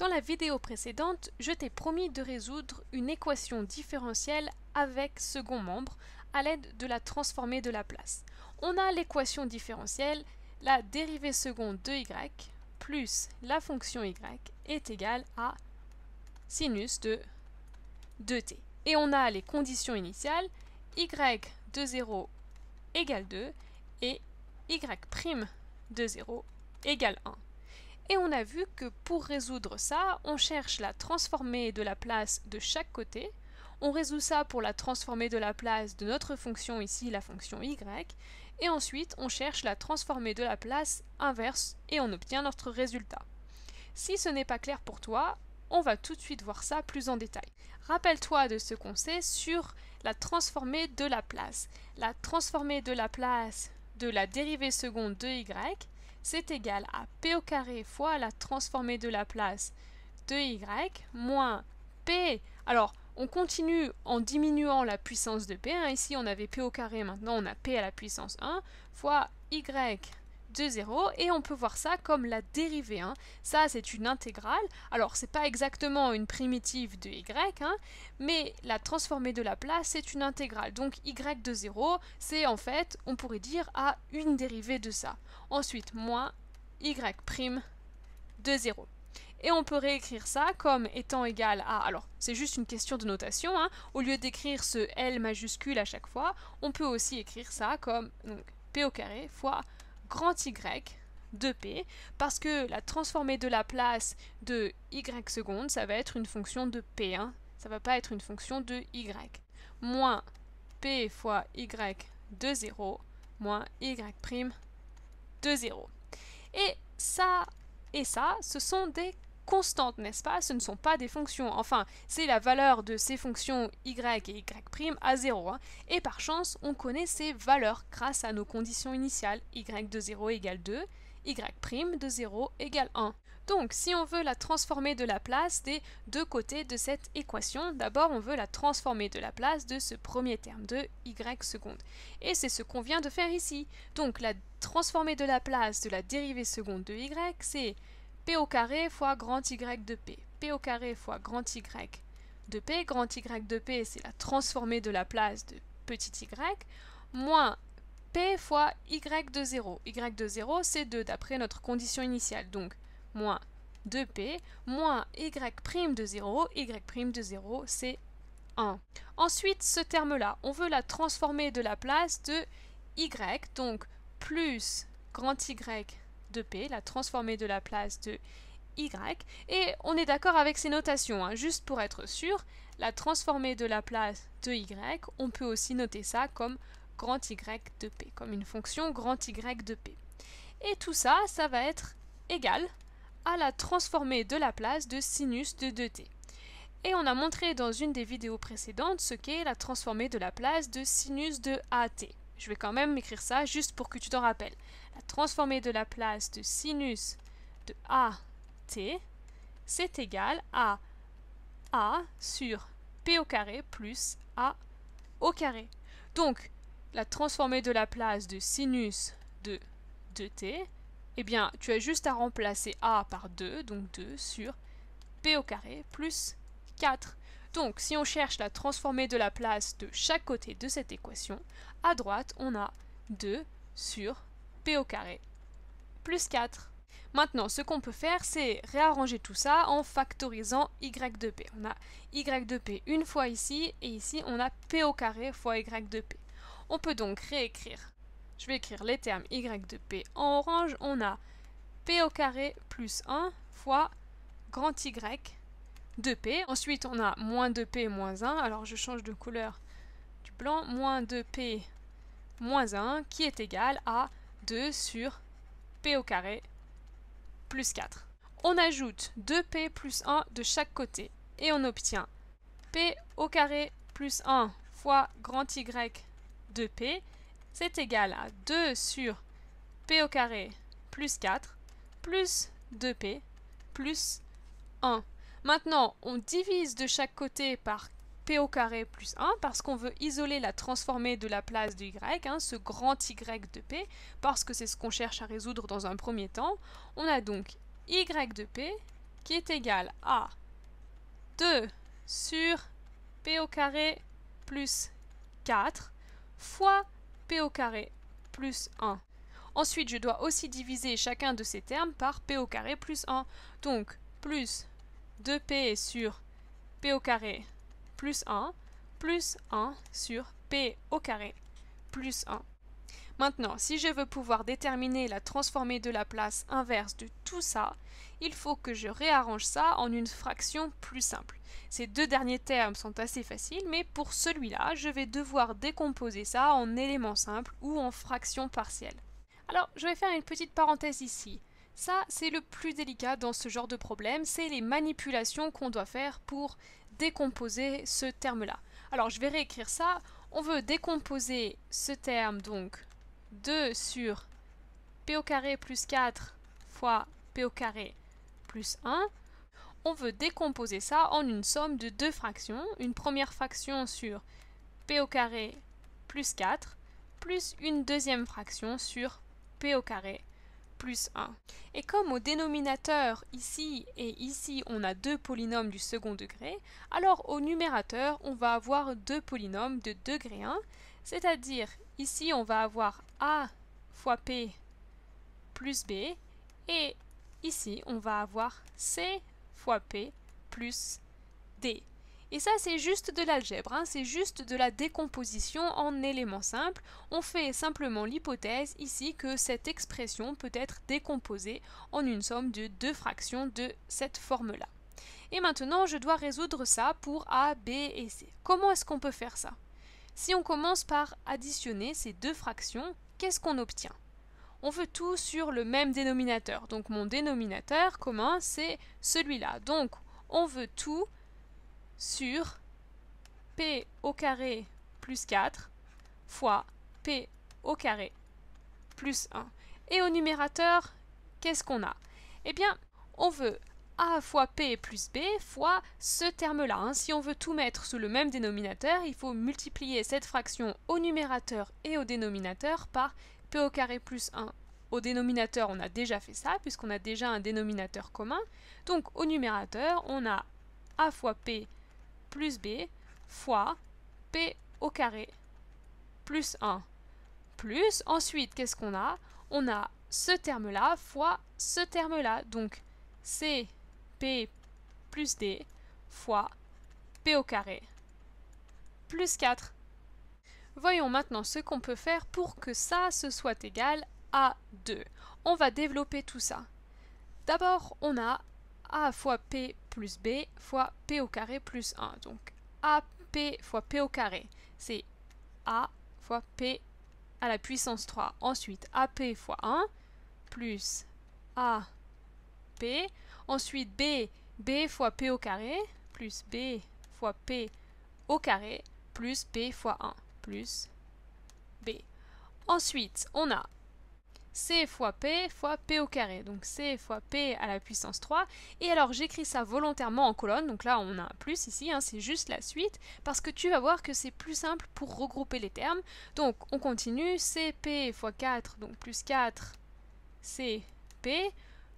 Dans la vidéo précédente, je t'ai promis de résoudre une équation différentielle avec second membre à l'aide de la transformée de la place. On a l'équation différentielle, la dérivée seconde de y plus la fonction y est égale à sinus de 2t. Et on a les conditions initiales, y de 0 égale 2 et y' prime de 0 égale 1. Et on a vu que pour résoudre ça, on cherche la transformée de la place de chaque côté. On résout ça pour la transformée de la place de notre fonction ici, la fonction y. Et ensuite, on cherche la transformée de la place inverse et on obtient notre résultat. Si ce n'est pas clair pour toi, on va tout de suite voir ça plus en détail. Rappelle-toi de ce qu'on sait sur la transformée de la place. La transformée de la place de la dérivée seconde de y c'est égal à p au carré fois la transformée de la place de y moins p. Alors, on continue en diminuant la puissance de p. Ici, on avait p au carré, maintenant on a p à la puissance 1 fois y de 0 et on peut voir ça comme la dérivée. Hein. Ça c'est une intégrale, alors c'est pas exactement une primitive de y, hein, mais la transformée de la place c'est une intégrale. Donc y de 0 c'est en fait, on pourrait dire, à une dérivée de ça. Ensuite moins y' de 0. Et on peut réécrire ça comme étant égal à... Alors, c'est juste une question de notation. Hein. au lieu d'écrire ce L majuscule à chaque fois, on peut aussi écrire ça comme P au carré fois grand Y de P, parce que la transformée de la place de Y seconde, ça va être une fonction de p ça hein. ça va pas être une fonction de Y. Moins P fois Y de 0, moins Y' de 0. Et ça et ça, ce sont des constantes, n'est-ce pas Ce ne sont pas des fonctions. Enfin, c'est la valeur de ces fonctions y et y' à 0. Hein. Et par chance, on connaît ces valeurs grâce à nos conditions initiales. y de 0 égale 2, y' de 0 égale 1. Donc, si on veut la transformer de la place des deux côtés de cette équation, d'abord on veut la transformer de la place de ce premier terme de y seconde. Et c'est ce qu'on vient de faire ici. Donc, la transformer de la place de la dérivée seconde de y, c'est P au carré fois grand Y de P. P au carré fois grand Y de P. Grand Y de P, c'est la transformée de la place de petit y, moins P fois Y de 0. Y de 0, c'est 2 d'après notre condition initiale. Donc, moins 2P, moins Y' de 0. Y' prime de 0, c'est 1. Ensuite, ce terme-là, on veut la transformer de la place de Y, donc plus grand Y de P, la transformée de la place de Y, et on est d'accord avec ces notations, hein. juste pour être sûr, la transformée de la place de Y, on peut aussi noter ça comme grand Y de P, comme une fonction grand Y de P. Et tout ça, ça va être égal à la transformée de la place de sinus de 2t. Et on a montré dans une des vidéos précédentes ce qu'est la transformée de la place de sinus de at. Je vais quand même écrire ça juste pour que tu t'en rappelles transformée de la place de sinus de A t, c'est égal à A sur P au carré plus A au carré. Donc, la transformée de la place de sinus de 2t, eh bien, tu as juste à remplacer A par 2, donc 2 sur P au carré plus 4. Donc, si on cherche la transformée de la place de chaque côté de cette équation, à droite, on a 2 sur p au carré plus 4. Maintenant, ce qu'on peut faire, c'est réarranger tout ça en factorisant y de p. On a y de p une fois ici, et ici on a p au carré fois y de p. On peut donc réécrire. Je vais écrire les termes y de p en orange. On a p au carré plus 1 fois grand y de p Ensuite, on a moins 2p moins 1. Alors, je change de couleur du blanc. Moins 2p moins 1 qui est égal à 2 sur p au carré plus 4. On ajoute 2p plus 1 de chaque côté et on obtient p au carré plus 1 fois grand Y 2 p, c'est égal à 2 sur p au carré plus 4 plus 2p plus 1. Maintenant, on divise de chaque côté par p au carré plus 1 parce qu'on veut isoler la transformée de la place de y, hein, ce grand y de p, parce que c'est ce qu'on cherche à résoudre dans un premier temps. On a donc y de p qui est égal à 2 sur p au carré plus 4 fois p au carré plus 1. Ensuite, je dois aussi diviser chacun de ces termes par p au carré plus 1. Donc, plus 2p sur p au carré plus 1 plus 1 sur P au carré plus 1. Maintenant, si je veux pouvoir déterminer la transformée de la place inverse de tout ça, il faut que je réarrange ça en une fraction plus simple. Ces deux derniers termes sont assez faciles, mais pour celui-là, je vais devoir décomposer ça en éléments simples ou en fractions partielles. Alors, je vais faire une petite parenthèse ici. Ça, c'est le plus délicat dans ce genre de problème, c'est les manipulations qu'on doit faire pour décomposer ce terme-là. Alors je vais réécrire ça. On veut décomposer ce terme donc 2 sur p au carré plus 4 fois p au carré plus 1. On veut décomposer ça en une somme de deux fractions. Une première fraction sur p au carré plus 4 plus une deuxième fraction sur p au carré et comme au dénominateur ici et ici on a deux polynômes du second degré, alors au numérateur on va avoir deux polynômes de degré 1, c'est-à-dire ici on va avoir a fois p plus b et ici on va avoir c fois p plus d. Et ça, c'est juste de l'algèbre, hein. c'est juste de la décomposition en éléments simples. On fait simplement l'hypothèse ici que cette expression peut être décomposée en une somme de deux fractions de cette forme-là. Et maintenant, je dois résoudre ça pour A, B et C. Comment est-ce qu'on peut faire ça Si on commence par additionner ces deux fractions, qu'est-ce qu'on obtient on veut tout sur le même dénominateur. Donc mon dénominateur commun, c'est celui-là. Donc on veut tout sur p au carré plus 4 fois p au carré plus 1. Et au numérateur, qu'est-ce qu'on a Eh bien, on veut a fois p plus b fois ce terme-là. Hein. Si on veut tout mettre sous le même dénominateur, il faut multiplier cette fraction au numérateur et au dénominateur par p au carré plus 1 au dénominateur, on a déjà fait ça, puisqu'on a déjà un dénominateur commun. Donc au numérateur, on a a fois p plus b fois p au carré plus 1 plus. Ensuite, qu'est-ce qu'on a On a ce terme-là fois ce terme-là. Donc, c P plus D fois P au carré plus 4. Voyons maintenant ce qu'on peut faire pour que ça, se soit égal à 2. On va développer tout ça. D'abord, on a A fois P plus b fois p au carré plus 1. Donc AP fois p au carré, c'est a fois p à la puissance 3. Ensuite, AP fois 1 plus AP. Ensuite, B, B fois P au carré plus B fois P au carré plus B fois 1 plus B. Ensuite, on a c fois p fois p au carré. Donc c fois p à la puissance 3. Et alors j'écris ça volontairement en colonne, donc là on a un plus ici, hein. c'est juste la suite, parce que tu vas voir que c'est plus simple pour regrouper les termes. Donc on continue, c p fois 4, donc plus 4 c p,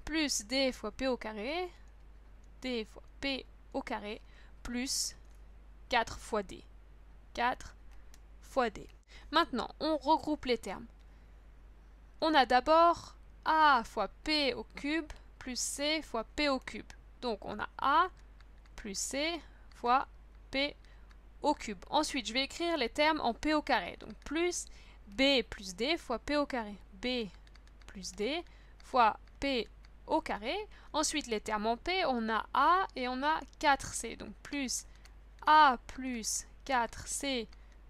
plus d fois p au carré, d fois p au carré, plus 4 fois d. 4 fois d. Maintenant, on regroupe les termes. On a d'abord a fois p au cube plus c fois p au cube. Donc on a a plus c fois p au cube. Ensuite, je vais écrire les termes en p au carré. Donc plus b plus d fois p au carré. b plus d fois p au carré. Ensuite, les termes en p, on a a et on a 4c. Donc plus a plus 4c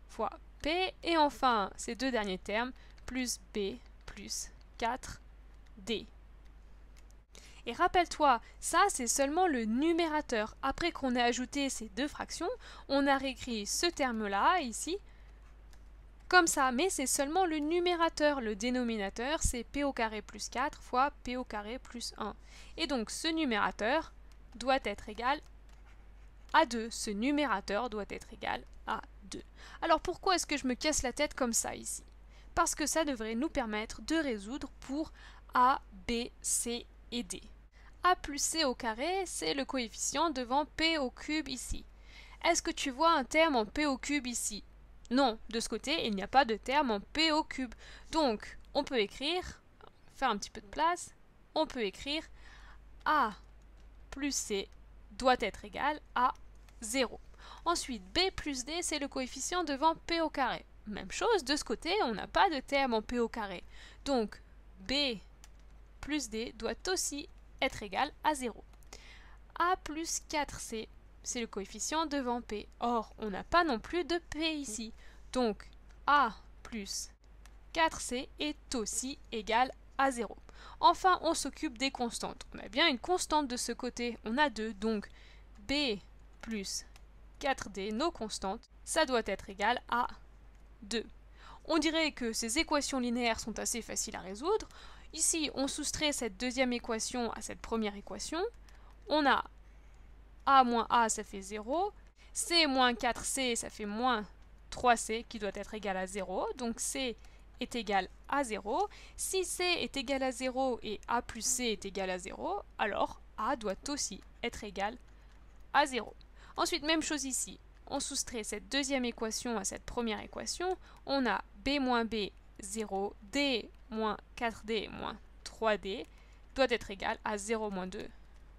fois p. Et enfin, ces deux derniers termes, plus b plus 4D. Et rappelle-toi, ça c'est seulement le numérateur. Après qu'on ait ajouté ces deux fractions, on a réécrit ce terme-là, ici, comme ça, mais c'est seulement le numérateur. Le dénominateur, c'est p au carré plus 4 fois p au carré plus 1. Et donc ce numérateur doit être égal à 2. Ce numérateur doit être égal à 2. Alors pourquoi est-ce que je me casse la tête comme ça ici parce que ça devrait nous permettre de résoudre pour A, B, C et D. A plus C au carré, c'est le coefficient devant P au cube ici. Est-ce que tu vois un terme en P au cube ici Non, de ce côté, il n'y a pas de terme en P au cube. Donc, on peut écrire, faire un petit peu de place, on peut écrire A plus C doit être égal à 0. Ensuite, B plus D, c'est le coefficient devant P au carré. Même chose, de ce côté, on n'a pas de terme en P au carré. Donc, B plus D doit aussi être égal à 0. A plus 4C, c'est le coefficient devant P. Or, on n'a pas non plus de P ici. Donc, A plus 4C est aussi égal à 0. Enfin, on s'occupe des constantes. On a bien une constante de ce côté, on a deux, donc B plus 4D, nos constantes, ça doit être égal à 2. On dirait que ces équations linéaires sont assez faciles à résoudre. Ici, on soustrait cette deuxième équation à cette première équation. On a a moins a, ça fait 0. c moins 4c, ça fait moins 3c, qui doit être égal à 0. Donc c est égal à 0. Si c est égal à 0 et a plus c est égal à 0, alors a doit aussi être égal à 0. Ensuite, même chose ici on soustrait cette deuxième équation à cette première équation, on a b moins b 0, d moins 4d moins 3d doit être égal à 0 moins 2,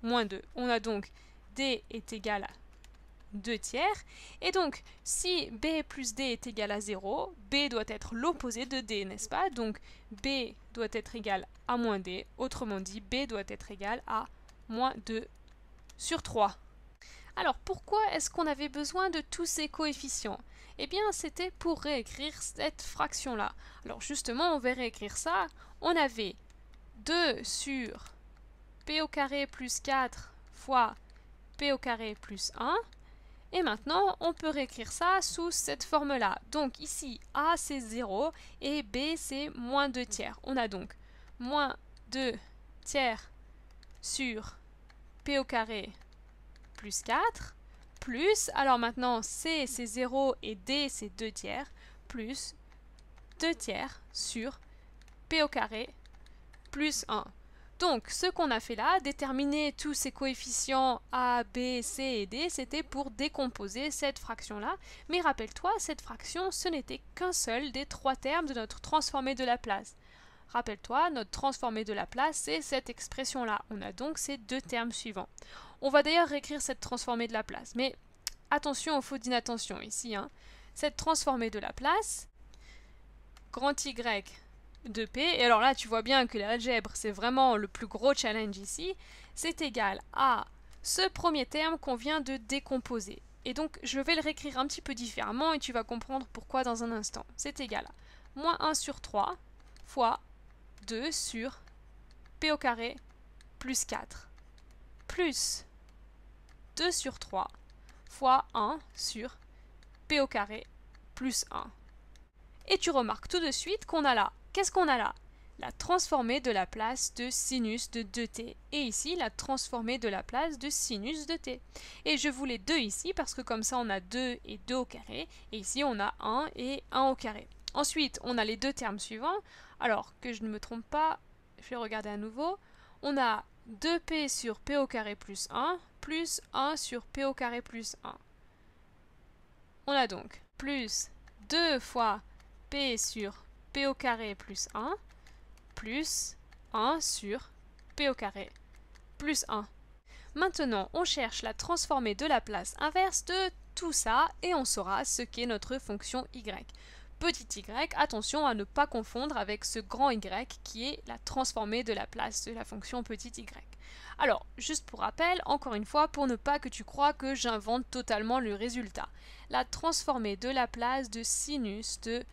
moins 2. On a donc d est égal à 2 tiers, et donc si b plus d est égal à 0, b doit être l'opposé de d, n'est-ce pas Donc b doit être égal à moins d, autrement dit, b doit être égal à moins 2 sur 3. Alors pourquoi est-ce qu'on avait besoin de tous ces coefficients Eh bien c'était pour réécrire cette fraction-là. Alors justement on va réécrire ça. On avait 2 sur p au carré plus 4 fois p au carré plus 1. Et maintenant, on peut réécrire ça sous cette forme-là. Donc ici, A c'est 0 et B c'est moins 2 tiers. On a donc moins 2 tiers sur P au carré plus 4, plus, alors maintenant C c'est 0 et D c'est 2 tiers, plus 2 tiers sur P au carré plus 1. Donc ce qu'on a fait là, déterminer tous ces coefficients A, B, C et D, c'était pour décomposer cette fraction-là. Mais rappelle-toi, cette fraction, ce n'était qu'un seul des trois termes de notre transformée de Laplace. Rappelle-toi, notre transformée de Laplace, c'est cette expression-là. On a donc ces deux termes suivants. On va d'ailleurs réécrire cette transformée de la place. mais attention aux fautes d'inattention ici. Hein. Cette transformée de la place, grand Y de P, et alors là tu vois bien que l'algèbre c'est vraiment le plus gros challenge ici, c'est égal à ce premier terme qu'on vient de décomposer. Et donc je vais le réécrire un petit peu différemment et tu vas comprendre pourquoi dans un instant. C'est égal à moins 1 sur 3 fois 2 sur P au carré plus 4 plus 2 sur 3 fois 1 sur p au carré plus 1. Et tu remarques tout de suite qu'on a là, qu'est-ce qu'on a là La transformée de la place de sinus de 2t. Et ici, la transformée de la place de sinus de t. Et je voulais 2 ici parce que comme ça on a 2 et 2 au carré. Et ici on a 1 et 1 au carré. Ensuite, on a les deux termes suivants. Alors, que je ne me trompe pas, je vais regarder à nouveau. On a 2p sur p au carré plus 1 plus 1 sur P au carré plus 1. On a donc plus 2 fois P sur P au carré plus 1 plus 1 sur P au carré plus 1. Maintenant, on cherche la transformée de la place inverse de tout ça et on saura ce qu'est notre fonction y. Petit y, attention à ne pas confondre avec ce grand y qui est la transformée de la place de la fonction petit y. Alors, juste pour rappel, encore une fois, pour ne pas que tu crois que j'invente totalement le résultat. La transformée de la place de sinus de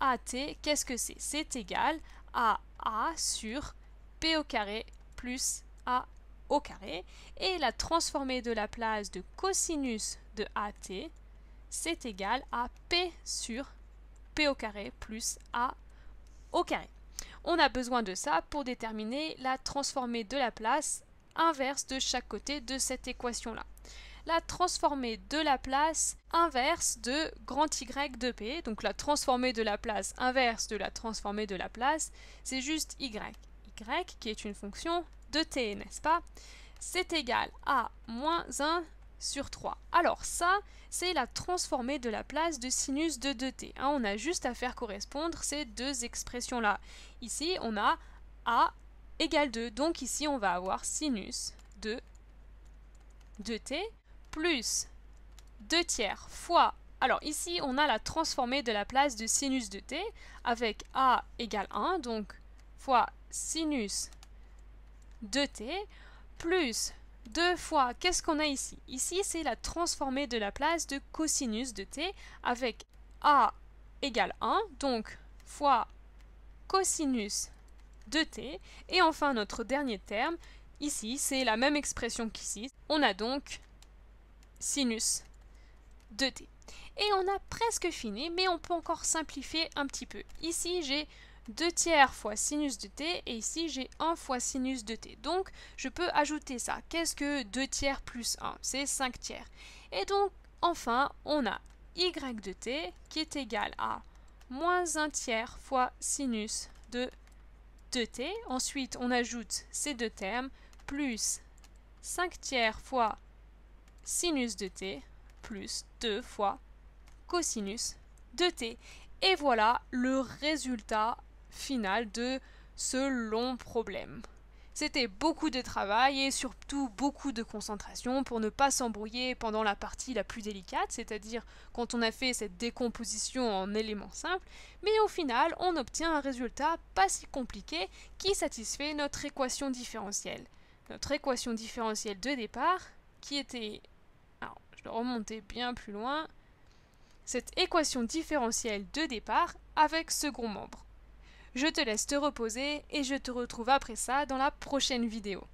AT, qu'est-ce que c'est C'est égal à A sur P au carré plus A au carré. Et la transformée de la place de cosinus de AT, c'est égal à P sur P au carré plus A au carré. On a besoin de ça pour déterminer la transformée de la place inverse de chaque côté de cette équation-là. La transformée de la place inverse de grand Y de P, donc la transformée de la place inverse de la transformée de la place, c'est juste Y. Y qui est une fonction de t, n'est-ce pas C'est égal à moins 1 sur 3. Alors ça, c'est la transformée de la place de sinus de 2t. Hein, on a juste à faire correspondre ces deux expressions-là. Ici, on a a égale 2. Donc ici, on va avoir sinus de 2t plus 2 tiers fois... Alors ici, on a la transformée de la place de sinus de t avec a égale 1, donc fois sinus de t plus deux fois, qu'est-ce qu'on a ici Ici, c'est la transformée de la place de cosinus de t avec a égale 1, donc fois cosinus de t. Et enfin, notre dernier terme, ici, c'est la même expression qu'ici. On a donc sinus de t. Et on a presque fini, mais on peut encore simplifier un petit peu. Ici, j'ai 2 tiers fois sinus de t, et ici j'ai 1 fois sinus de t. Donc je peux ajouter ça. Qu'est-ce que 2 tiers plus 1 C'est 5 tiers. Et donc enfin, on a y de t qui est égal à moins 1 tiers fois sinus de 2t. Ensuite, on ajoute ces deux termes, plus 5 tiers fois sinus de t, plus 2 fois cosinus de t. Et voilà le résultat finale de ce long problème. C'était beaucoup de travail et surtout beaucoup de concentration pour ne pas s'embrouiller pendant la partie la plus délicate, c'est-à-dire quand on a fait cette décomposition en éléments simples, mais au final on obtient un résultat pas si compliqué qui satisfait notre équation différentielle. Notre équation différentielle de départ qui était... Alors je dois remonter bien plus loin. Cette équation différentielle de départ avec second membre. Je te laisse te reposer et je te retrouve après ça dans la prochaine vidéo.